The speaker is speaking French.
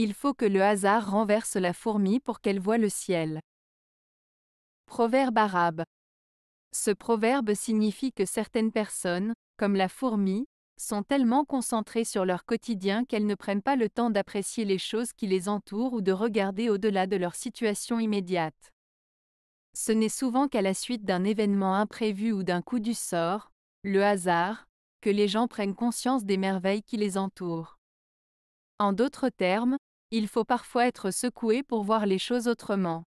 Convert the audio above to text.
Il faut que le hasard renverse la fourmi pour qu'elle voie le ciel. Proverbe arabe. Ce proverbe signifie que certaines personnes, comme la fourmi, sont tellement concentrées sur leur quotidien qu'elles ne prennent pas le temps d'apprécier les choses qui les entourent ou de regarder au-delà de leur situation immédiate. Ce n'est souvent qu'à la suite d'un événement imprévu ou d'un coup du sort, le hasard, que les gens prennent conscience des merveilles qui les entourent. En d'autres termes, il faut parfois être secoué pour voir les choses autrement.